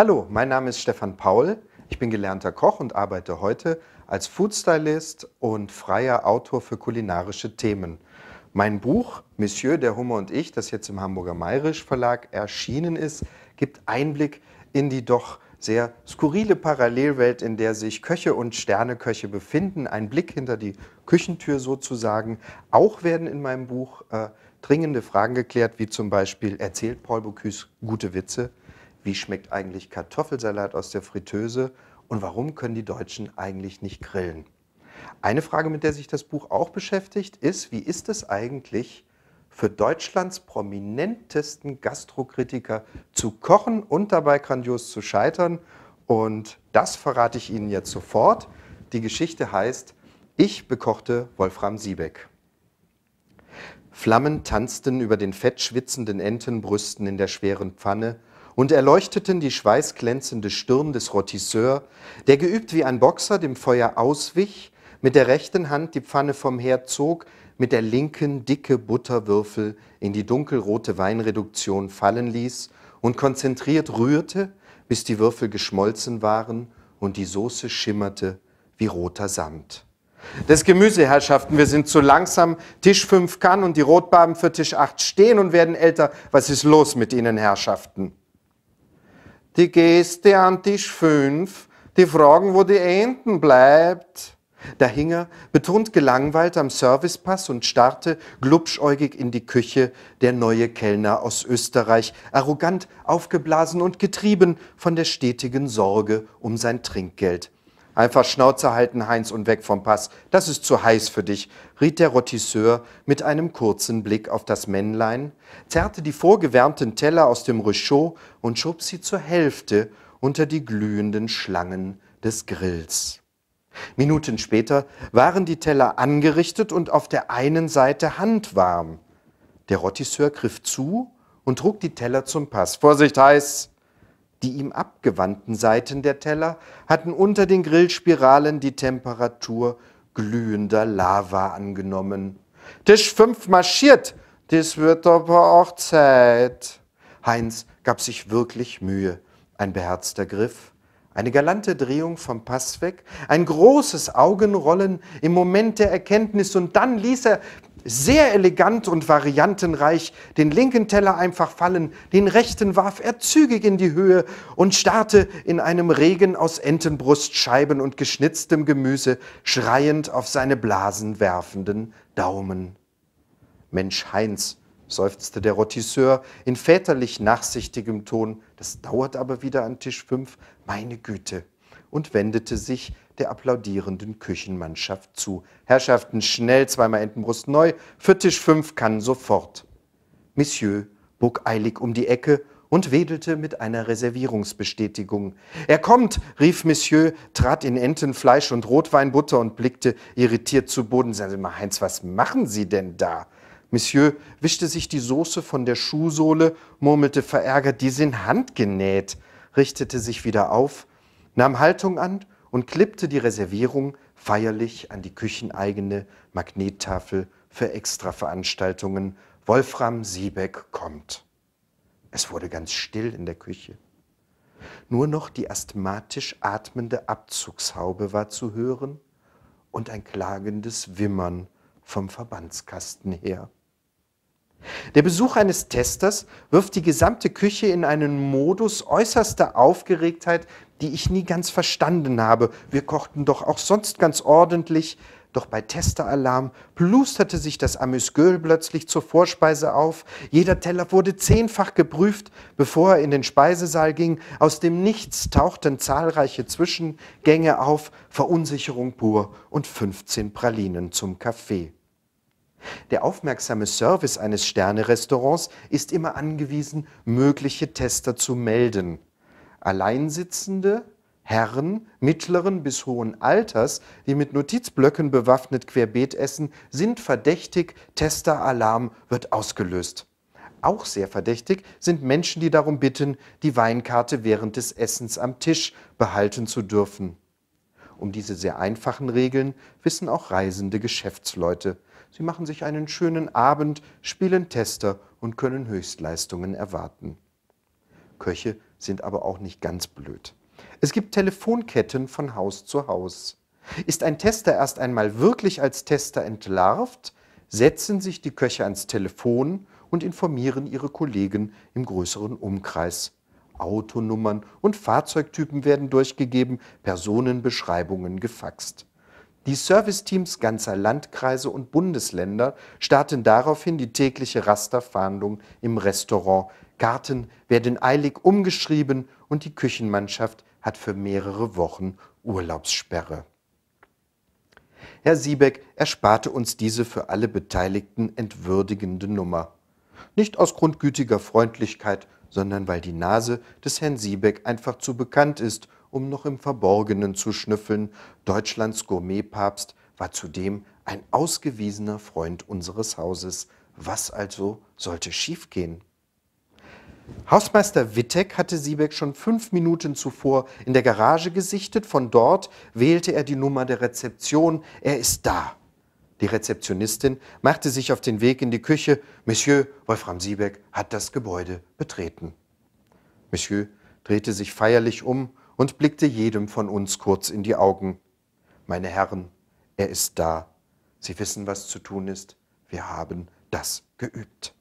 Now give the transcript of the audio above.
Hallo, mein Name ist Stefan Paul. Ich bin gelernter Koch und arbeite heute als Foodstylist und freier Autor für kulinarische Themen. Mein Buch Monsieur, der Hummer und ich, das jetzt im Hamburger Mayrisch Verlag erschienen ist, gibt Einblick in die doch sehr skurrile Parallelwelt, in der sich Köche und Sterneköche befinden. Ein Blick hinter die Küchentür sozusagen. Auch werden in meinem Buch äh, dringende Fragen geklärt, wie zum Beispiel, erzählt Paul Bocuse gute Witze? wie schmeckt eigentlich Kartoffelsalat aus der Fritteuse und warum können die Deutschen eigentlich nicht grillen? Eine Frage, mit der sich das Buch auch beschäftigt, ist, wie ist es eigentlich für Deutschlands prominentesten Gastrokritiker zu kochen und dabei grandios zu scheitern? Und das verrate ich Ihnen jetzt sofort. Die Geschichte heißt, ich bekochte Wolfram Siebeck. Flammen tanzten über den fettschwitzenden Entenbrüsten in der schweren Pfanne, und erleuchteten die schweißglänzende Stirn des Rotisseur, der geübt wie ein Boxer dem Feuer auswich, mit der rechten Hand die Pfanne vom Herd zog, mit der linken dicke Butterwürfel in die dunkelrote Weinreduktion fallen ließ und konzentriert rührte, bis die Würfel geschmolzen waren und die Soße schimmerte wie roter Samt. Des Gemüseherrschaften, wir sind zu langsam. Tisch fünf kann und die Rotbarben für Tisch acht stehen und werden älter. Was ist los mit Ihnen, Herrschaften? die Geste an Tisch 5, die fragen, wo die Enten bleibt. Da hing er, betont gelangweilt am Servicepass und starrte glubschäugig in die Küche der neue Kellner aus Österreich, arrogant, aufgeblasen und getrieben von der stetigen Sorge um sein Trinkgeld. Einfach Schnauze halten, Heinz, und weg vom Pass. Das ist zu heiß für dich, riet der Rotisseur mit einem kurzen Blick auf das Männlein, zerrte die vorgewärmten Teller aus dem Ruchot und schob sie zur Hälfte unter die glühenden Schlangen des Grills. Minuten später waren die Teller angerichtet und auf der einen Seite handwarm. Der Rotisseur griff zu und trug die Teller zum Pass. Vorsicht, heiß! Die ihm abgewandten Seiten der Teller hatten unter den Grillspiralen die Temperatur glühender Lava angenommen. Tisch fünf marschiert, das wird aber auch Zeit. Heinz gab sich wirklich Mühe. Ein beherzter Griff, eine galante Drehung vom Pass weg, ein großes Augenrollen im Moment der Erkenntnis und dann ließ er sehr elegant und variantenreich, den linken Teller einfach fallen, den rechten warf er zügig in die Höhe und starrte in einem Regen aus Entenbrustscheiben und geschnitztem Gemüse schreiend auf seine Blasen werfenden Daumen. Mensch Heinz, seufzte der Rotisseur in väterlich nachsichtigem Ton, das dauert aber wieder an Tisch fünf, meine Güte, und wendete sich der applaudierenden Küchenmannschaft zu. Herrschaften, schnell, zweimal Entenbrust neu, für Tisch fünf kann sofort. Monsieur bog eilig um die Ecke und wedelte mit einer Reservierungsbestätigung. Er kommt, rief Monsieur, trat in Entenfleisch und Rotweinbutter und blickte irritiert zu Boden. Sagen Sie mal, Heinz, was machen Sie denn da? Monsieur wischte sich die Soße von der Schuhsohle, murmelte verärgert, die sind handgenäht, richtete sich wieder auf, nahm Haltung an und klippte die Reservierung feierlich an die kücheneigene Magnettafel für Extraveranstaltungen Wolfram Siebeck kommt. Es wurde ganz still in der Küche. Nur noch die asthmatisch atmende Abzugshaube war zu hören und ein klagendes Wimmern vom Verbandskasten her. Der Besuch eines Testers wirft die gesamte Küche in einen Modus äußerster Aufgeregtheit, die ich nie ganz verstanden habe. Wir kochten doch auch sonst ganz ordentlich. Doch bei Testeralarm plusterte sich das Amüsgöl plötzlich zur Vorspeise auf. Jeder Teller wurde zehnfach geprüft, bevor er in den Speisesaal ging. Aus dem Nichts tauchten zahlreiche Zwischengänge auf, Verunsicherung pur und 15 Pralinen zum Kaffee. Der aufmerksame Service eines Sternerestaurants ist immer angewiesen, mögliche Tester zu melden. Alleinsitzende, Herren mittleren bis hohen Alters, die mit Notizblöcken bewaffnet querbeet essen, sind verdächtig, Testeralarm wird ausgelöst. Auch sehr verdächtig sind Menschen, die darum bitten, die Weinkarte während des Essens am Tisch behalten zu dürfen. Um diese sehr einfachen Regeln wissen auch reisende Geschäftsleute. Sie machen sich einen schönen Abend, spielen Tester und können Höchstleistungen erwarten. Köche sind aber auch nicht ganz blöd. Es gibt Telefonketten von Haus zu Haus. Ist ein Tester erst einmal wirklich als Tester entlarvt, setzen sich die Köche ans Telefon und informieren ihre Kollegen im größeren Umkreis. Autonummern und Fahrzeugtypen werden durchgegeben, Personenbeschreibungen gefaxt. Die Serviceteams ganzer Landkreise und Bundesländer starten daraufhin die tägliche Rasterfahndung im Restaurant. Karten werden eilig umgeschrieben und die Küchenmannschaft hat für mehrere Wochen Urlaubssperre. Herr Siebeck ersparte uns diese für alle Beteiligten entwürdigende Nummer. Nicht aus grundgütiger Freundlichkeit, sondern weil die Nase des Herrn Siebeck einfach zu bekannt ist, um noch im Verborgenen zu schnüffeln. Deutschlands Gourmetpapst war zudem ein ausgewiesener Freund unseres Hauses. Was also sollte schiefgehen? Hausmeister Wittek hatte Siebeck schon fünf Minuten zuvor in der Garage gesichtet. Von dort wählte er die Nummer der Rezeption. Er ist da. Die Rezeptionistin machte sich auf den Weg in die Küche. Monsieur Wolfram Siebeck hat das Gebäude betreten. Monsieur drehte sich feierlich um und blickte jedem von uns kurz in die Augen. Meine Herren, er ist da. Sie wissen, was zu tun ist. Wir haben das geübt.